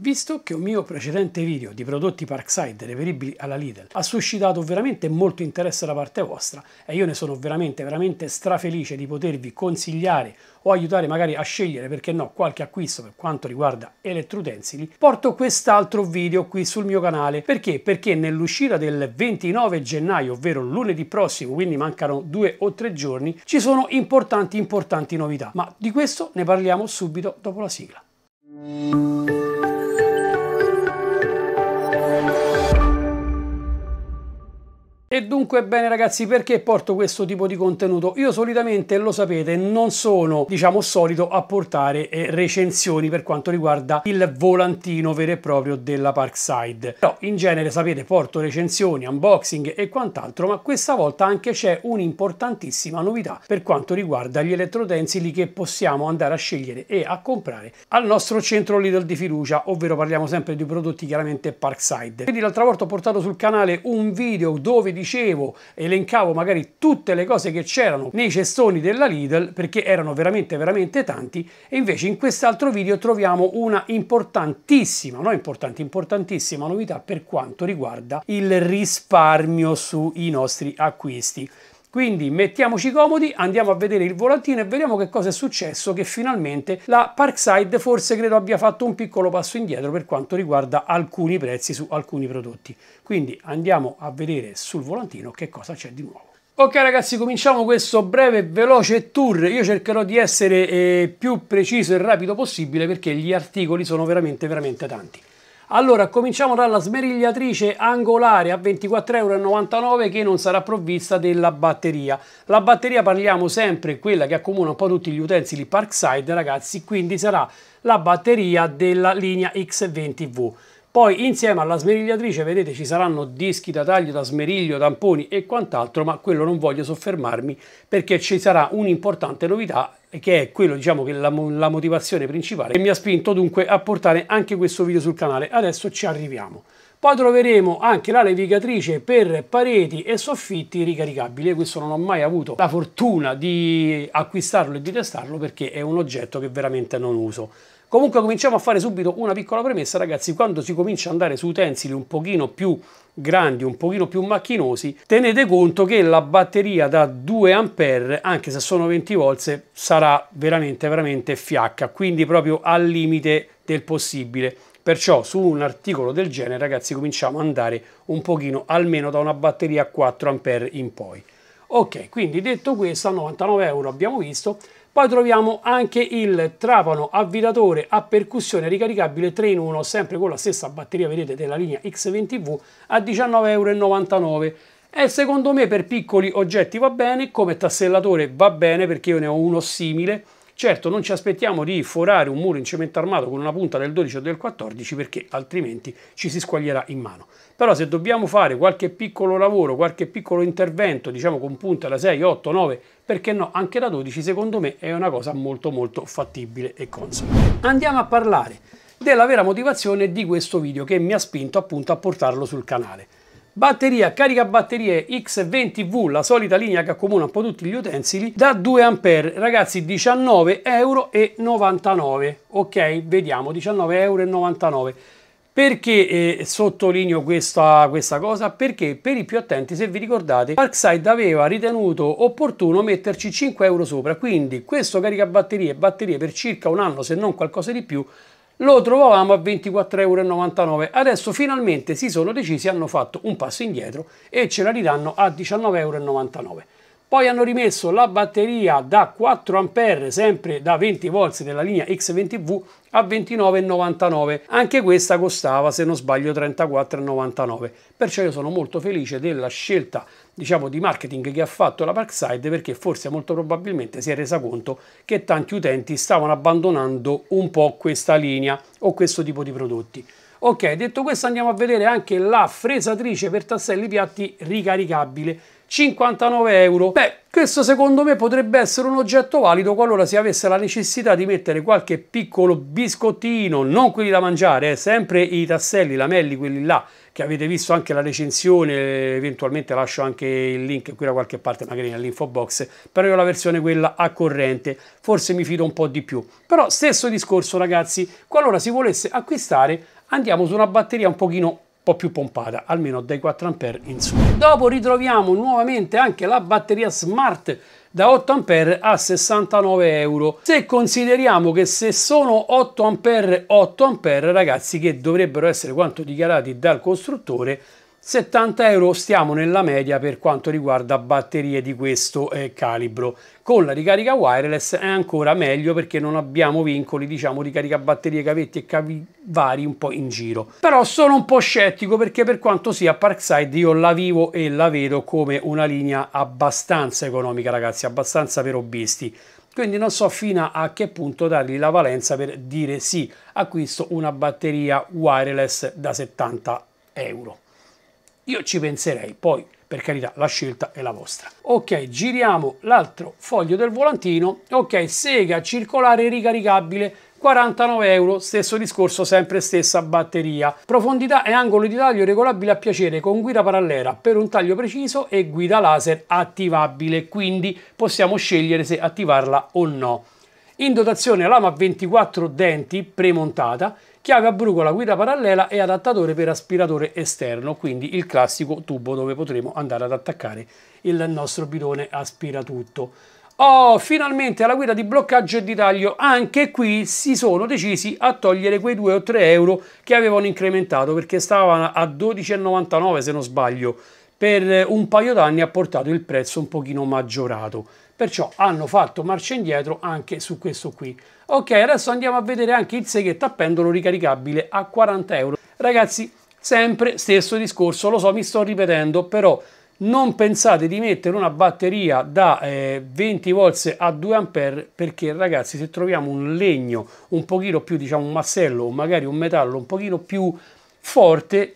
Visto che un mio precedente video di prodotti Parkside reperibili alla Lidl ha suscitato veramente molto interesse da parte vostra e io ne sono veramente veramente strafelice di potervi consigliare o aiutare magari a scegliere perché no qualche acquisto per quanto riguarda elettrutensili, porto quest'altro video qui sul mio canale perché? Perché nell'uscita del 29 gennaio, ovvero lunedì prossimo, quindi mancano due o tre giorni, ci sono importanti importanti novità, ma di questo ne parliamo subito dopo la sigla. E dunque bene ragazzi perché porto questo tipo di contenuto? Io solitamente lo sapete non sono diciamo solito a portare eh, recensioni per quanto riguarda il volantino vero e proprio della Parkside però in genere sapete porto recensioni, unboxing e quant'altro ma questa volta anche c'è un'importantissima novità per quanto riguarda gli elettrotensili che possiamo andare a scegliere e a comprare al nostro centro Lidl di fiducia ovvero parliamo sempre di prodotti chiaramente Parkside quindi l'altra volta ho portato sul canale un video dove di dicevo, elencavo magari tutte le cose che c'erano nei cestoni della Lidl perché erano veramente veramente tanti e invece in quest'altro video troviamo una importantissima, no importante, importantissima novità per quanto riguarda il risparmio sui nostri acquisti. Quindi mettiamoci comodi, andiamo a vedere il volantino e vediamo che cosa è successo che finalmente la Parkside forse credo abbia fatto un piccolo passo indietro per quanto riguarda alcuni prezzi su alcuni prodotti. Quindi andiamo a vedere sul volantino che cosa c'è di nuovo. Ok ragazzi, cominciamo questo breve veloce tour. Io cercherò di essere eh, più preciso e rapido possibile perché gli articoli sono veramente veramente tanti. Allora, cominciamo dalla smerigliatrice angolare a 24,99€ che non sarà provvista della batteria. La batteria parliamo sempre, quella che accomuna un po' tutti gli utensili Parkside, ragazzi, quindi sarà la batteria della linea X20V. Poi insieme alla smerigliatrice vedete ci saranno dischi da taglio, da smeriglio, tamponi e quant'altro, ma quello non voglio soffermarmi perché ci sarà un'importante novità che è quello diciamo che la, la motivazione principale che mi ha spinto dunque a portare anche questo video sul canale. Adesso ci arriviamo. Poi troveremo anche la levigatrice per pareti e soffitti ricaricabile. Questo non ho mai avuto la fortuna di acquistarlo e di testarlo perché è un oggetto che veramente non uso. Comunque cominciamo a fare subito una piccola premessa, ragazzi, quando si comincia ad andare su utensili un pochino più grandi, un pochino più macchinosi, tenete conto che la batteria da 2 A, anche se sono 20 V, sarà veramente veramente fiacca, quindi proprio al limite del possibile. Perciò su un articolo del genere, ragazzi, cominciamo ad andare un pochino almeno da una batteria a 4 A in poi. Ok, quindi detto questo, a 99 euro abbiamo visto, poi troviamo anche il trapano avvitatore a percussione ricaricabile 3 in 1, sempre con la stessa batteria, vedete, della linea X20V a 19,99€. E secondo me per piccoli oggetti va bene, come tassellatore va bene perché io ne ho uno simile, Certo, non ci aspettiamo di forare un muro in cemento armato con una punta del 12 o del 14 perché altrimenti ci si squaglierà in mano. Però se dobbiamo fare qualche piccolo lavoro, qualche piccolo intervento, diciamo con punta da 6, 8, 9, perché no, anche da 12 secondo me è una cosa molto molto fattibile e consona. Andiamo a parlare della vera motivazione di questo video che mi ha spinto appunto a portarlo sul canale. Batteria, carica batterie X20V, la solita linea che accomuna un po' tutti gli utensili, da 2A, ragazzi 19,99 euro, ok? Vediamo, 19,99 euro. Perché eh, sottolineo questa, questa, cosa? Perché per i più attenti, se vi ricordate, Parkside aveva ritenuto opportuno metterci 5 euro sopra, quindi questo caricabatterie e batterie per circa un anno, se non qualcosa di più, lo trovavamo a 24,99 euro. Adesso finalmente si sono decisi, hanno fatto un passo indietro e ce la ridanno a 19,99 euro. Poi hanno rimesso la batteria da 4A, sempre da 20V della linea X20V, a 29,99. Anche questa costava, se non sbaglio, 34,99. Perciò io sono molto felice della scelta diciamo, di marketing che ha fatto la Parkside perché forse molto probabilmente si è resa conto che tanti utenti stavano abbandonando un po' questa linea o questo tipo di prodotti. Ok, detto questo andiamo a vedere anche la fresatrice per tasselli piatti ricaricabile 59 euro. Beh, questo secondo me potrebbe essere un oggetto valido qualora si avesse la necessità di mettere qualche piccolo biscottino, non quelli da mangiare, eh, sempre i tasselli, i lamelli, quelli là che avete visto anche la recensione, eventualmente lascio anche il link qui da qualche parte, magari nell'info box, però io ho la versione quella a corrente, forse mi fido un po' di più. Però stesso discorso ragazzi, qualora si volesse acquistare andiamo su una batteria un pochino po' più pompata, almeno dai 4A in su. Dopo ritroviamo nuovamente anche la batteria smart da 8A a 69€. Se consideriamo che se sono 8A, 8A ragazzi che dovrebbero essere quanto dichiarati dal costruttore 70 euro stiamo nella media per quanto riguarda batterie di questo eh, calibro con la ricarica wireless è ancora meglio perché non abbiamo vincoli diciamo di ricarica batterie cavetti e cavi vari un po' in giro però sono un po' scettico perché per quanto sia Parkside io la vivo e la vedo come una linea abbastanza economica ragazzi abbastanza per hobbisti quindi non so fino a che punto dargli la valenza per dire sì acquisto una batteria wireless da 70 euro io ci penserei, poi per carità la scelta è la vostra. Ok, giriamo l'altro foglio del volantino. Ok, sega circolare ricaricabile 49 euro, stesso discorso, sempre stessa batteria. Profondità e angolo di taglio regolabile a piacere con guida parallela per un taglio preciso e guida laser attivabile, quindi possiamo scegliere se attivarla o no. In dotazione lama 24 denti premontata chiave a brucola, guida parallela e adattatore per aspiratore esterno, quindi il classico tubo dove potremo andare ad attaccare il nostro bidone aspiratutto. Oh, finalmente alla guida di bloccaggio e di taglio, anche qui si sono decisi a togliere quei 2 o 3 euro che avevano incrementato perché stavano a 12,99 se non sbaglio, per un paio d'anni ha portato il prezzo un pochino maggiorato perciò hanno fatto marcia indietro anche su questo qui. Ok, adesso andiamo a vedere anche il seghetto a pendolo ricaricabile a 40 euro. Ragazzi, sempre stesso discorso, lo so, mi sto ripetendo, però non pensate di mettere una batteria da eh, 20 volts a 2 ampere perché ragazzi se troviamo un legno un pochino più diciamo un massello o magari un metallo un pochino più forte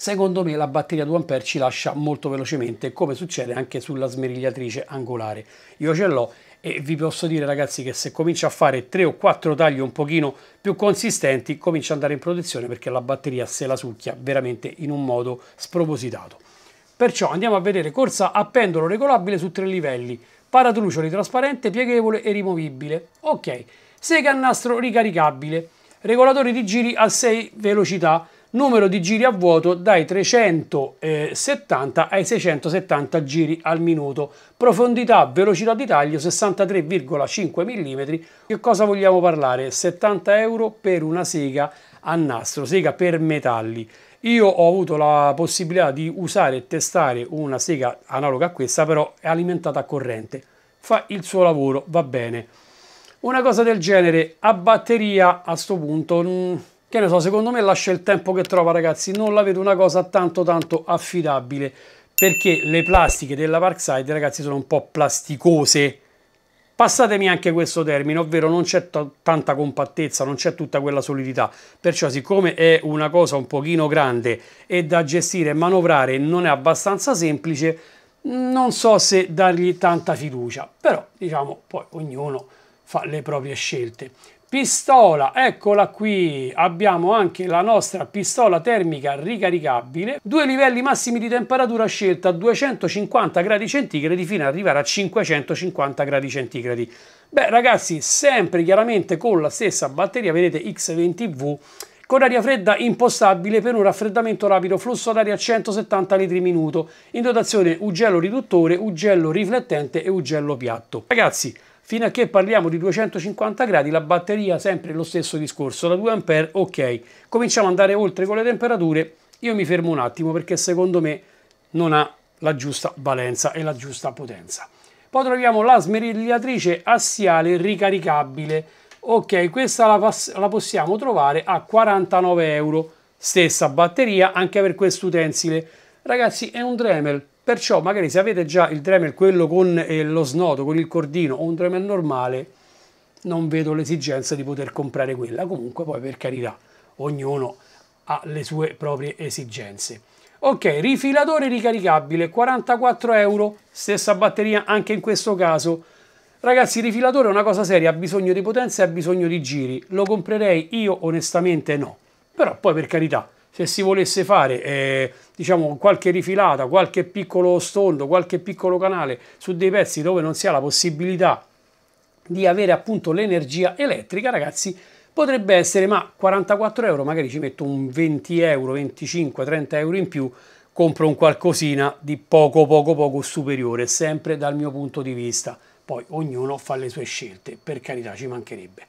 secondo me la batteria 2A ci lascia molto velocemente, come succede anche sulla smerigliatrice angolare. Io ce l'ho e vi posso dire ragazzi che se comincia a fare 3 o 4 tagli un pochino più consistenti comincia ad andare in protezione perché la batteria se la succhia veramente in un modo spropositato. Perciò andiamo a vedere corsa a pendolo regolabile su tre livelli, paratrucioli trasparente, pieghevole e rimovibile. Ok, sega a nastro ricaricabile, regolatore di giri a 6 velocità, numero di giri a vuoto dai 370 ai 670 giri al minuto, profondità, velocità di taglio 63,5 mm, che cosa vogliamo parlare? 70 euro per una sega a nastro, sega per metalli. Io ho avuto la possibilità di usare e testare una sega analoga a questa, però è alimentata a corrente. Fa il suo lavoro, va bene. Una cosa del genere a batteria a sto punto... Mh, mm, che ne so, secondo me lascia il tempo che trova ragazzi, non la vedo una cosa tanto tanto affidabile perché le plastiche della Parkside ragazzi sono un po' plasticose. Passatemi anche questo termine, ovvero non c'è tanta compattezza, non c'è tutta quella solidità, perciò siccome è una cosa un pochino grande e da gestire e manovrare non è abbastanza semplice, non so se dargli tanta fiducia, però diciamo poi ognuno fa le proprie scelte pistola eccola qui abbiamo anche la nostra pistola termica ricaricabile due livelli massimi di temperatura scelta 250 gradi centigradi fino ad arrivare a 550 gradi centigradi beh ragazzi sempre chiaramente con la stessa batteria vedete x20v con aria fredda impostabile per un raffreddamento rapido flusso d'aria a 170 litri minuto in dotazione ugello riduttore ugello riflettente e ugello piatto ragazzi Fino a che parliamo di 250 gradi la batteria sempre lo stesso discorso, da 2A, ok. Cominciamo ad andare oltre con le temperature, io mi fermo un attimo perché secondo me non ha la giusta valenza e la giusta potenza. Poi troviamo la smerigliatrice assiale ricaricabile. Ok, questa la, la possiamo trovare a 49 euro. Stessa batteria anche per questo utensile Ragazzi, è un Dremel Perciò magari se avete già il Dremel, quello con eh, lo snodo, con il cordino o un Dremel normale, non vedo l'esigenza di poter comprare quella. Comunque poi per carità, ognuno ha le sue proprie esigenze. Ok, rifilatore ricaricabile, 44 euro, stessa batteria anche in questo caso. Ragazzi, il rifilatore è una cosa seria, ha bisogno di potenza e ha bisogno di giri. Lo comprerei io onestamente no. Però poi per carità, se si volesse fare eh, diciamo, qualche rifilata, qualche piccolo stondo, qualche piccolo canale su dei pezzi dove non si ha la possibilità di avere appunto l'energia elettrica, ragazzi, potrebbe essere, ma 44 euro, magari ci metto un 20 euro, 25, 30 euro in più, compro un qualcosina di poco poco poco superiore, sempre dal mio punto di vista. Poi ognuno fa le sue scelte, per carità ci mancherebbe.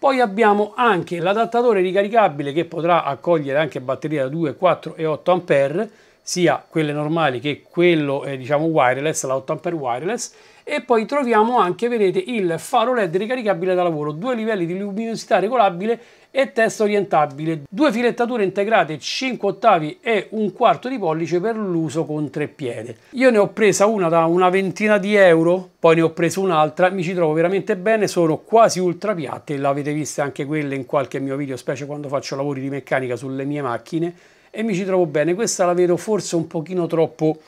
Poi abbiamo anche l'adattatore ricaricabile che potrà accogliere anche batterie da 2, 4 e 8 A, sia quelle normali che quello eh, diciamo wireless, la 8 A wireless e poi troviamo anche, vedete, il faro LED ricaricabile da lavoro, due livelli di luminosità regolabile e testa orientabile, due filettature integrate 5 ottavi e un quarto di pollice per l'uso con tre piede. Io ne ho presa una da una ventina di euro, poi ne ho preso un'altra, mi ci trovo veramente bene, sono quasi ultra piatte, l'avete viste anche quelle in qualche mio video, specie quando faccio lavori di meccanica sulle mie macchine, e mi ci trovo bene, questa la vedo forse un pochino troppo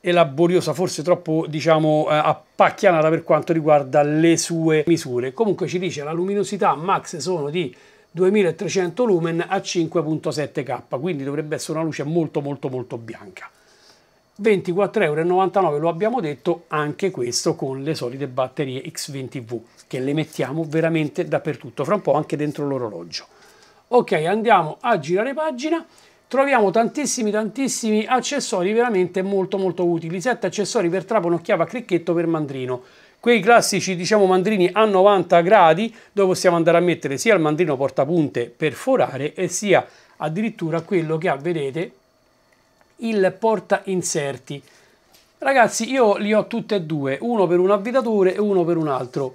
e laboriosa, forse troppo diciamo eh, appacchianata per quanto riguarda le sue misure. Comunque ci dice la luminosità max sono di 2300 lumen a 5.7k, quindi dovrebbe essere una luce molto molto molto bianca. 24,99€ lo abbiamo detto anche questo con le solite batterie X20V che le mettiamo veramente dappertutto, fra un po' anche dentro l'orologio. Ok, andiamo a girare pagina troviamo tantissimi tantissimi accessori veramente molto molto utili, 7 accessori per trapano, chiave a cricchetto per mandrino. Quei classici diciamo mandrini a 90 gradi dove possiamo andare a mettere sia il mandrino portapunte per forare e sia addirittura quello che ha, vedete, il porta inserti. Ragazzi io li ho tutti e due, uno per un avvitatore e uno per un altro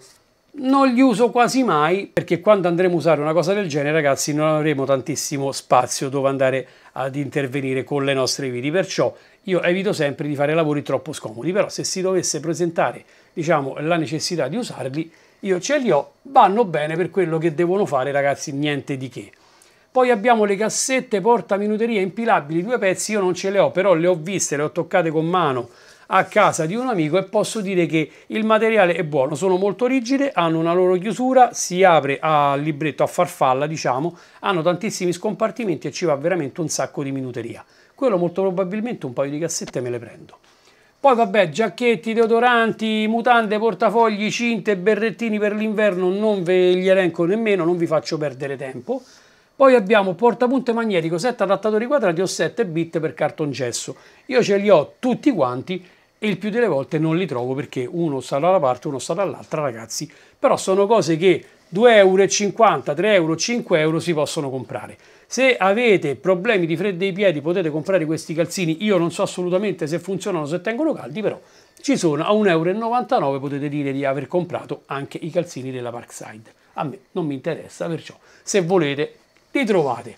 non li uso quasi mai perché quando andremo a usare una cosa del genere ragazzi non avremo tantissimo spazio dove andare ad intervenire con le nostre viti perciò io evito sempre di fare lavori troppo scomodi però se si dovesse presentare diciamo la necessità di usarli io ce li ho vanno bene per quello che devono fare ragazzi niente di che poi abbiamo le cassette porta minuteria impilabili due pezzi io non ce le ho però le ho viste le ho toccate con mano a casa di un amico e posso dire che il materiale è buono, sono molto rigide, hanno una loro chiusura, si apre a libretto a farfalla, diciamo, hanno tantissimi scompartimenti e ci va veramente un sacco di minuteria. Quello molto probabilmente un paio di cassette me le prendo. Poi vabbè, giacchetti, deodoranti, mutande, portafogli, cinte, berrettini per l'inverno non ve li elenco nemmeno, non vi faccio perdere tempo. Poi abbiamo portapunte magnetico, 7 adattatori quadrati o 7 bit per cartongesso. Io ce li ho tutti quanti e il più delle volte non li trovo perché uno sta da una parte, uno sta dall'altra, ragazzi. Però sono cose che 2,50 euro, 3 euro, 5 euro si possono comprare. Se avete problemi di freddo ai piedi potete comprare questi calzini, io non so assolutamente se funzionano, se tengono caldi, però ci sono a 1,99 euro potete dire di aver comprato anche i calzini della Parkside. A me non mi interessa, perciò se volete li trovate.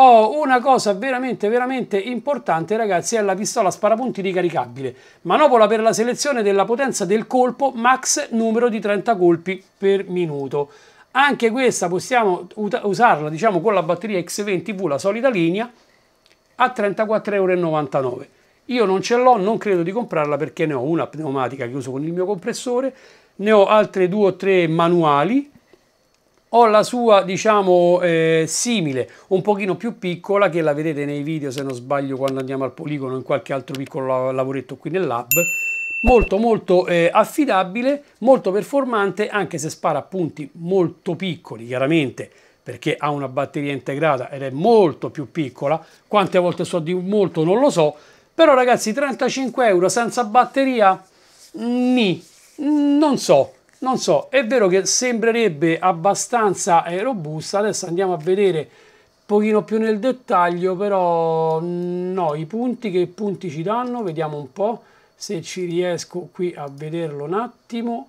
Oh, una cosa veramente, veramente importante, ragazzi, è la pistola sparapunti ricaricabile. Manopola per la selezione della potenza del colpo, max numero di 30 colpi per minuto. Anche questa possiamo usarla, diciamo, con la batteria X20V, la solita linea, a 34,99€. Io non ce l'ho, non credo di comprarla perché ne ho una pneumatica che uso con il mio compressore, ne ho altre due o tre manuali ho la sua diciamo eh, simile un pochino più piccola che la vedete nei video se non sbaglio quando andiamo al poligono in qualche altro piccolo lavoretto qui nel lab molto molto eh, affidabile molto performante anche se spara punti molto piccoli chiaramente perché ha una batteria integrata ed è molto più piccola quante volte so di molto non lo so però ragazzi 35 euro senza batteria ni non so non so, è vero che sembrerebbe abbastanza eh, robusta, adesso andiamo a vedere un pochino più nel dettaglio, però mm, no, i punti, che punti ci danno, vediamo un po' se ci riesco qui a vederlo un attimo,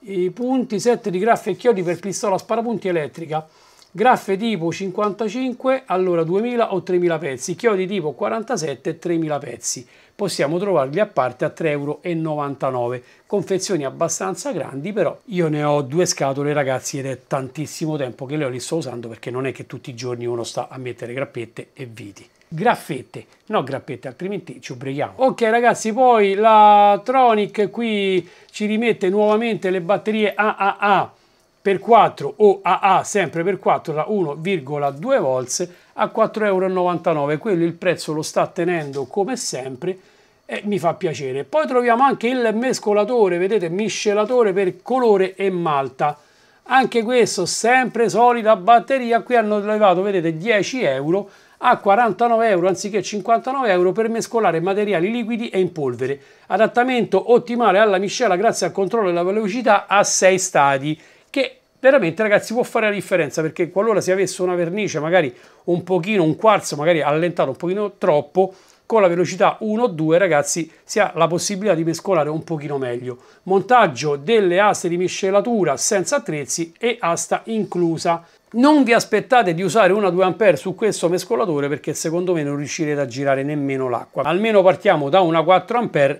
i punti 7 di graffi e chiodi per pistola sparapunti elettrica, graffe tipo 55 allora 2000 o 3000 pezzi chiodi tipo 47 3000 pezzi possiamo trovarli a parte a 3,99 euro confezioni abbastanza grandi però io ne ho due scatole ragazzi ed è tantissimo tempo che le ho li sto usando perché non è che tutti i giorni uno sta a mettere grappette e viti graffette, no grappette, altrimenti ci ubriachiamo. Ok ragazzi, poi la Tronic qui ci rimette nuovamente le batterie AAA per 4 o AA sempre per 4 da 1,2 volts a 4,99 euro. Quello il prezzo lo sta tenendo come sempre e mi fa piacere. Poi troviamo anche il mescolatore, vedete, miscelatore per colore e malta. Anche questo sempre solida batteria, qui hanno levato, vedete, 10 euro a 49 euro anziché 59 euro per mescolare materiali liquidi e in polvere. Adattamento ottimale alla miscela grazie al controllo della velocità a 6 stati che veramente ragazzi può fare la differenza perché qualora si avesse una vernice magari un pochino, un quarzo magari allentato un pochino troppo, con la velocità 1 o 2 ragazzi si ha la possibilità di mescolare un pochino meglio. Montaggio delle aste di miscelatura senza attrezzi e asta inclusa. Non vi aspettate di usare una 2 a su questo mescolatore perché secondo me non riuscirete a girare nemmeno l'acqua. Almeno partiamo da una 4A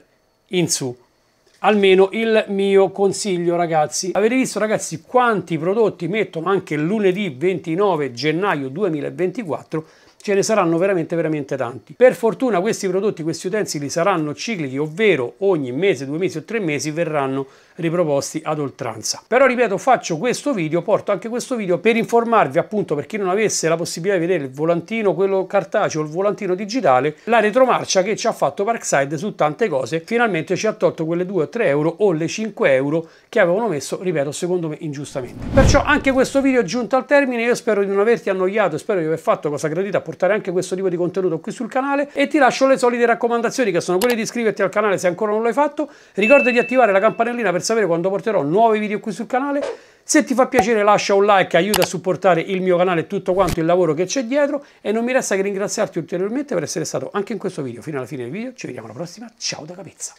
in su almeno il mio consiglio ragazzi avete visto ragazzi quanti prodotti mettono anche lunedì 29 gennaio 2024 ce ne saranno veramente veramente tanti. Per fortuna questi prodotti, questi utensili saranno ciclici, ovvero ogni mese, due mesi o tre mesi verranno riproposti ad oltranza. Però ripeto, faccio questo video, porto anche questo video per informarvi appunto per chi non avesse la possibilità di vedere il volantino, quello cartaceo, il volantino digitale, la retromarcia che ci ha fatto Parkside su tante cose, finalmente ci ha tolto quelle 2 o 3 euro o le 5 euro che avevano messo, ripeto, secondo me ingiustamente. Perciò anche questo video è giunto al termine, io spero di non averti annoiato, spero di aver fatto cosa gradita a portare anche questo tipo di contenuto qui sul canale e ti lascio le solite raccomandazioni che sono quelle di iscriverti al canale se ancora non l'hai fatto, ricorda di attivare la campanellina per sapere quando porterò nuovi video qui sul canale se ti fa piacere lascia un like, aiuta a supportare il mio canale e tutto quanto il lavoro che c'è dietro e non mi resta che ringraziarti ulteriormente per essere stato anche in questo video fino alla fine del video, ci vediamo alla prossima, ciao da Capezza!